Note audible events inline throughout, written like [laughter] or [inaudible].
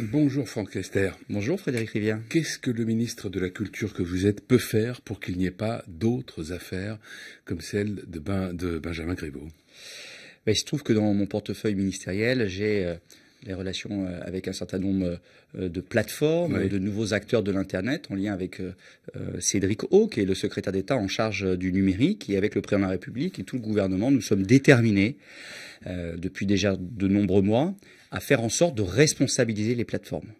Bonjour Franck Lester. Bonjour Frédéric Rivière. Qu'est-ce que le ministre de la Culture que vous êtes peut faire pour qu'il n'y ait pas d'autres affaires comme celle de, ben, de Benjamin Griveaux ben, Il se trouve que dans mon portefeuille ministériel, j'ai euh, des les relations euh, avec un certain nombre euh, de plateformes, de nouveaux acteurs de l'Internet, en lien avec Cédric O, qui est le secrétaire d'État en charge du numérique, et avec le président de la République et tout le gouvernement, nous sommes déterminés depuis déjà de nombreux mois à faire en sorte de responsabiliser les plateformes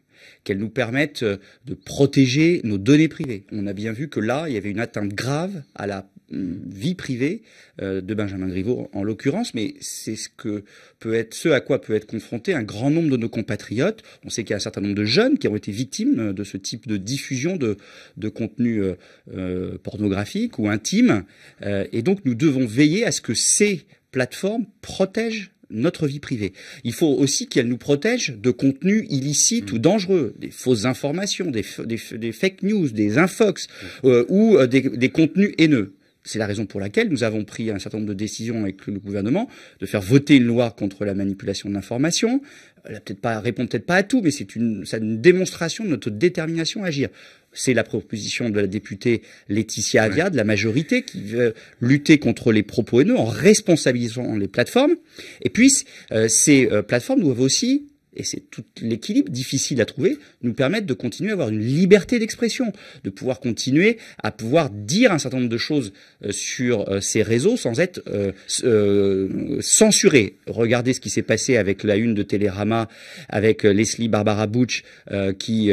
qu'elles nous permettent euh, de protéger nos données privées. On a bien vu que là, il y avait une atteinte grave à la mm, vie privée euh, de Benjamin Griveaux en l'occurrence, mais c'est ce que peut être ce à quoi peut être confronté un grand nombre de nos compatriotes. On sait qu'il y a un certain nombre de jeunes qui ont été victimes euh, de ce type de diffusion de, de contenu pornographique ou intime, et donc nous devons veiller à ce que ces plateformes protègent notre vie privée. Il faut aussi qu'elle nous protège de contenus illicites mm. ou dangereux, des fausses informations, des, fake news, des infox euh, ou euh, des, contenus haineux. C'est la raison pour laquelle nous avons pris un certain nombre de décisions avec le gouvernement de faire voter une loi contre la manipulation de l'information. Elle peut-être pas répond peut-être pas à tout, mais c'est une, une, démonstration de notre détermination à agir. C'est la proposition de la députée Laetitia Avia de la majorité qui veut lutter contre les propos haineux en responsabilisant les plateformes. Et puis, euh, ces euh, plateformes doivent aussi et c'est tout l'équilibre difficile à trouver, nous permettent de continuer à avoir une liberté d'expression, de pouvoir continuer à pouvoir dire un certain nombre de choses euh, sur euh, ces réseaux sans être euh, censurés censuré. Regardez ce qui s'est passé avec la une de Télérama, avec Leslie Barbara Butch qui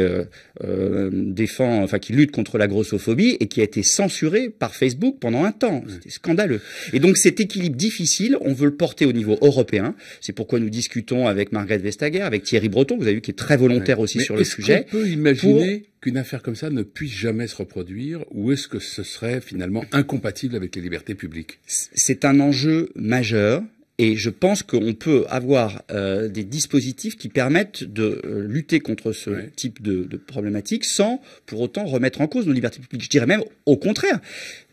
défend, enfin qui lutte contre la grossophobie et qui a été censurée par Facebook pendant un temps. C'était scandaleux. Et donc cet équilibre difficile, on veut le porter au niveau européen. C'est pourquoi nous discutons avec Margaret Vestager avec Thierry Breton, vous avez vu, qui est très volontaire aussi sur le sujet. On peut imaginer qu'une affaire comme ça ne puisse jamais se reproduire, ou est-ce que ce serait finalement incompatible avec les libertés publiques C'est un enjeu majeur. Et je pense qu'on peut avoir euh, des dispositifs qui permettent de euh, lutter contre ce type de problématique sans pour autant remettre en cause nos libertés publiques. Je dirais même au contraire,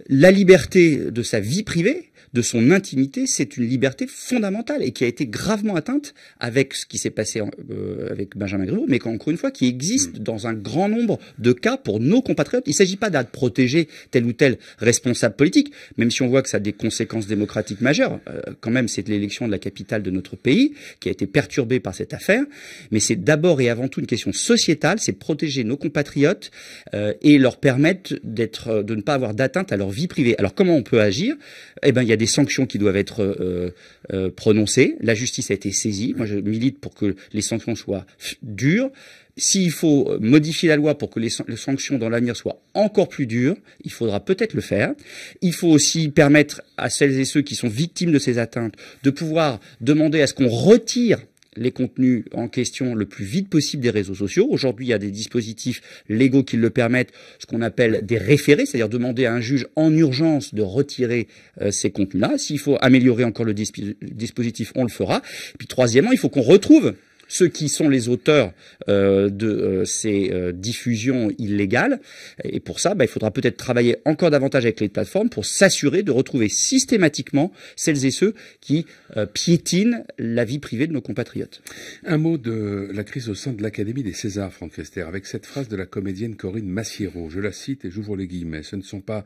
la liberté de sa vie privée de son intimité, c'est une liberté fondamentale et qui a été gravement atteinte avec ce qui s'est passé euh, avec Benjamin Griveaux, mais encore une fois, qui existe mm. dans un grand nombre de cas pour nos compatriotes. Il ne s'agit pas de protéger tel ou tel responsable politique, même si on voit que ça a des conséquences démocratiques majeures. Euh, quand même, c'est l'élection de la capitale de notre pays qui a été perturbée par cette affaire, mais c'est d'abord et avant tout une question sociétale, c'est protéger nos compatriotes euh, et leur permettre de ne pas avoir d'atteinte à leur vie privée. Alors comment on peut agir Eh bien, il y a des sanctions qui doivent être euh, euh, prononcées. La justice a été saisie. Moi, je milite pour que les sanctions soient dures. S'il faut euh, modifier la loi pour que les sanctions dans l'avenir soient encore plus dures, il faudra peut-être le faire. Il faut aussi permettre à celles et ceux qui sont victimes de ces atteintes de pouvoir demander à ce qu'on retire les contenus en question le plus vite possible des réseaux sociaux. Aujourd'hui, il y a des dispositifs légaux qui le permettent, ce qu'on appelle des référés, c'est-à-dire demander à un juge en urgence de retirer euh, ces contenus-là. S'il faut améliorer encore le dispositif, on le fera. puis troisièmement, il faut qu'on retrouve ceux qui sont les auteurs euh, de euh, ces euh, diffusions illégales. Et pour ça, bah, il faudra peut-être travailler encore davantage avec les plateformes pour s'assurer de retrouver systématiquement celles et ceux qui euh, piétinent la vie privée de nos compatriotes. Un mot de la crise au sein de l'Académie des Césars, Franck Rester, avec cette phrase de la comédienne Corinne Massiero. Je la cite et j'ouvre les guillemets. Ce ne sont pas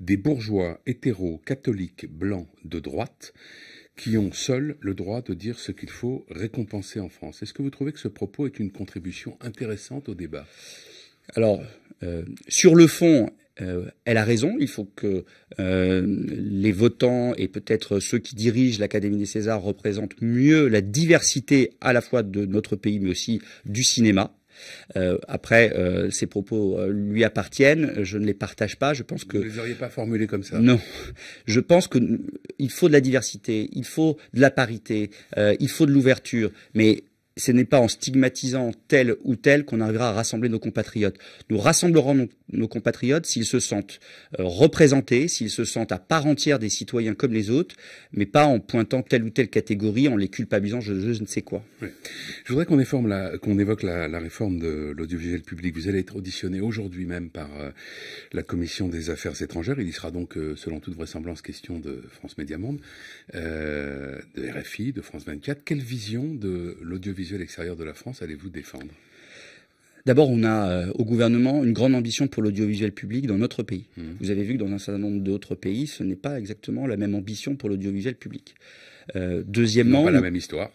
des bourgeois hétéros, catholiques, blancs, de droite qui ont seuls le droit de dire ce qu'il faut récompenser en France. Est-ce que vous trouvez que ce propos est une contribution intéressante au débat Alors, euh, sur le fond, euh, elle a raison, il faut que euh, les votants et peut-être ceux qui dirigent l'Académie des Césars représentent mieux la diversité à la fois de notre pays mais aussi du cinéma. Euh, après, euh, ces propos euh, lui appartiennent, je ne les partage pas, je pense que... Vous ne les auriez pas formulés comme ça Non, je pense qu'il faut de la diversité, il faut de la parité, il faut de l'ouverture, mais ce n'est pas en stigmatisant tel ou tel qu'on arrivera à rassembler nos compatriotes. Nous rassemblerons nos, compatriotes s'ils se sentent euh, représentés, s'ils se sentent à part entière des citoyens comme les autres, mais pas en pointant telle ou telle catégorie, en les culpabilisant, je, ne sais quoi. Je voudrais qu'on évoque la, réforme de l'audiovisuel public. Vous allez être auditionné aujourd'hui même par euh, la commission des affaires étrangères. Il y sera donc, euh, selon toute vraisemblance, question de France Média Monde, de RFI, de France 24. Quelle vision de l'audiovisuel visuel extérieur de la France allez-vous défendre D'abord, on a euh, au gouvernement une grande ambition pour l'audiovisuel public dans notre pays. Mmh. Vous avez vu que dans un certain nombre d'autres pays, ce n'est pas exactement la même ambition pour l'audiovisuel public. Euh, deuxièmement, pas la même histoire.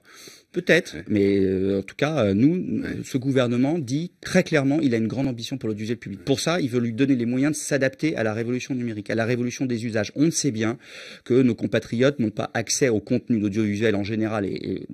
Peut-être, mais euh, en tout cas, euh, nous, ce gouvernement dit très clairement, il a une grande ambition pour l'audiovisuel public. Pour ça, il veut lui donner les moyens de s'adapter à la révolution numérique, à la révolution des usages. On sait bien que nos compatriotes n'ont pas accès au contenu d'audiovisuel en général et,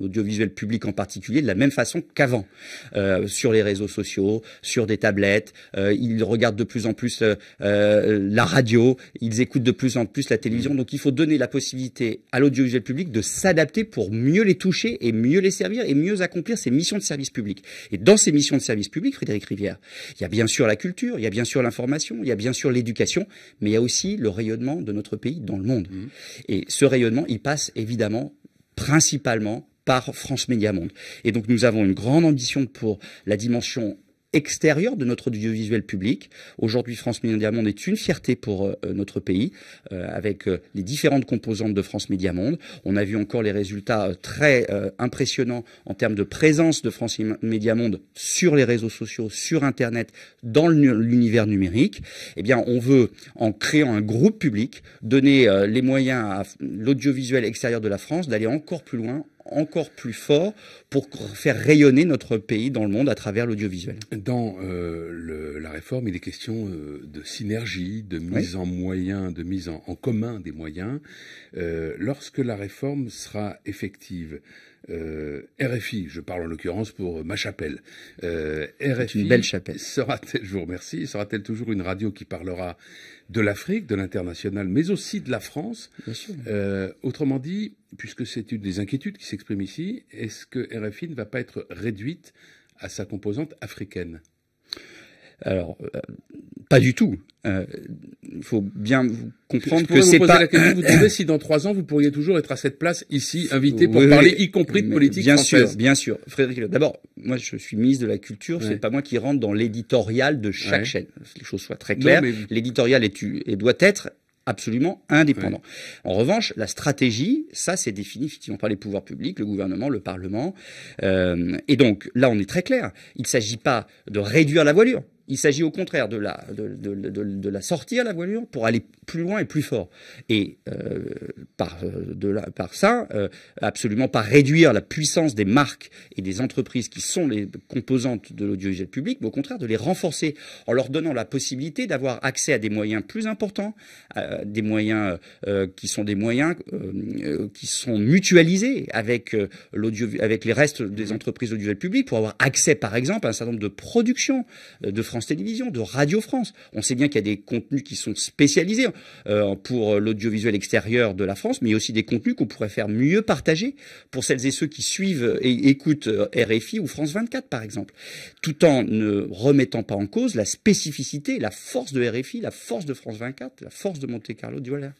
audiovisuel public en particulier de la même façon qu'avant, euh, sur les réseaux sociaux, sur des tablettes. ils regardent de plus en plus la radio, ils écoutent de plus en plus la télévision. Mmh. Donc, il faut donner la possibilité à l'audiovisuel public de s'adapter pour mieux les toucher et mieux les servir et mieux accomplir ses missions de service public. Et dans ces missions de service public, Frédéric Rivière, il y a bien sûr la culture, il y a bien sûr l'information, il y a bien sûr l'éducation, mais il y a aussi le rayonnement de notre pays dans le monde. Mmh. Et ce rayonnement, il passe évidemment principalement par France Média Monde. Et donc nous avons une grande ambition pour la dimension extérieur de notre audiovisuel public. Aujourd'hui, France Média Monde est une fierté pour euh, notre pays, euh, avec euh, les différentes composantes de France Média Monde. On a vu encore les résultats très impressionnants en termes de présence de France Média Monde sur les réseaux sociaux, sur Internet, dans l'univers numérique. Eh bien, on veut, en créant un groupe public, donner les moyens à l'audiovisuel extérieur de la France d'aller encore plus loin encore plus fort pour faire rayonner notre pays dans le monde à travers l'audiovisuel. Dans euh, la réforme, il est question euh, de synergie, de mise en moyens, de mise en, commun des moyens. Euh, lorsque la réforme sera effective, euh, RFI, je parle en l'occurrence pour euh, ma chapelle, euh, RFI chapelle. sera-t-elle, je sera-t-elle toujours une radio qui parlera de l'Afrique, de l'international, mais aussi de la France Autrement dit, puisque c'est une des inquiétudes qui s'exprime ici, est-ce que RFI ne va pas être réduite à sa composante africaine alors, euh, pas du tout. Euh, il faut bien comprendre que c'est pas. La question, vous [coughs] demandez si dans trois ans vous pourriez toujours être à cette place ici, invité pour parler, y compris de politique bien sûr, bien sûr, Frédéric. D'abord, moi je suis ministre de la Culture, c'est pas moi qui rentre dans l'éditorial de chaque chaîne. Que les choses soient très claires. L'éditorial est et doit être absolument indépendant. En revanche, la stratégie, ça c'est défini effectivement par les pouvoirs publics, le gouvernement, le Parlement. Euh, et donc là, on est très clair. Il ne s'agit pas de réduire la voilure. Il s'agit au contraire de la, de, la sortir, la voilure, pour aller plus loin et plus fort. Et euh, par, euh, de la, par ça, euh, absolument pas réduire la puissance des marques et des entreprises qui sont les composantes de l'audiovisuel public, mais au contraire de les renforcer en leur donnant la possibilité d'avoir accès à des moyens plus importants, des moyens qui sont des moyens qui sont mutualisés avec, avec les restes des entreprises audiovisuelles publiques pour avoir accès, par exemple, à un certain nombre de productions de France France Télévisions, de Radio France. On sait bien qu'il y a des contenus qui sont spécialisés euh, pour euh, l'audiovisuel extérieur de la France, mais il y a aussi des contenus qu'on pourrait faire mieux partager pour celles et ceux qui suivent et écoutent euh, RFI ou France 24, par exemple, tout en ne remettant pas en cause la spécificité, la force de RFI, la force de France 24, la force de Monte Carlo du Valère.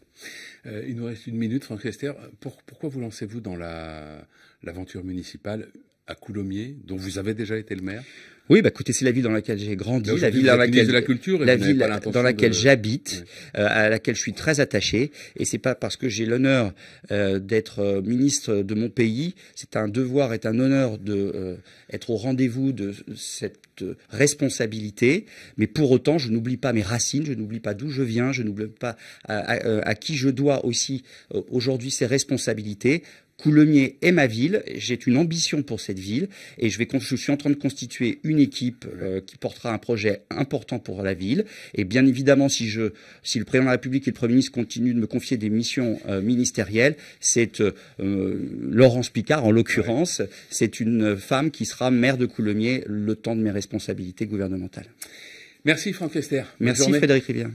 il nous reste une minute, Franck esther pourquoi vous lancez-vous dans l'aventure municipale à Coulommiers, dont vous avez déjà été le maire oui, bah écoutez, c'est la ville dans laquelle j'ai grandi, la ville dans laquelle j'habite, euh, à laquelle je suis très attaché. Et n'est pas parce que j'ai l'honneur euh, d'être euh, ministre de mon pays, c'est un devoir, et un honneur de être au rendez-vous de cette responsabilité. Mais pour autant, je n'oublie pas mes racines, je n'oublie pas d'où je viens, je n'oublie pas à, qui je dois aussi aujourd'hui ces responsabilités Coulommiers est ma ville, j'ai une ambition pour cette ville et je, je suis en train de constituer une équipe euh, qui portera un projet important pour la ville. Et bien évidemment, si, le président de la République et le Premier ministre continuent de me confier des missions euh, ministérielles, c'est euh, Laurence Picard, en l'occurrence, c'est une femme qui sera maire de Coulommiers le temps de mes responsabilités gouvernementales. Merci Franck Lester. Merci Frédéric Rivière.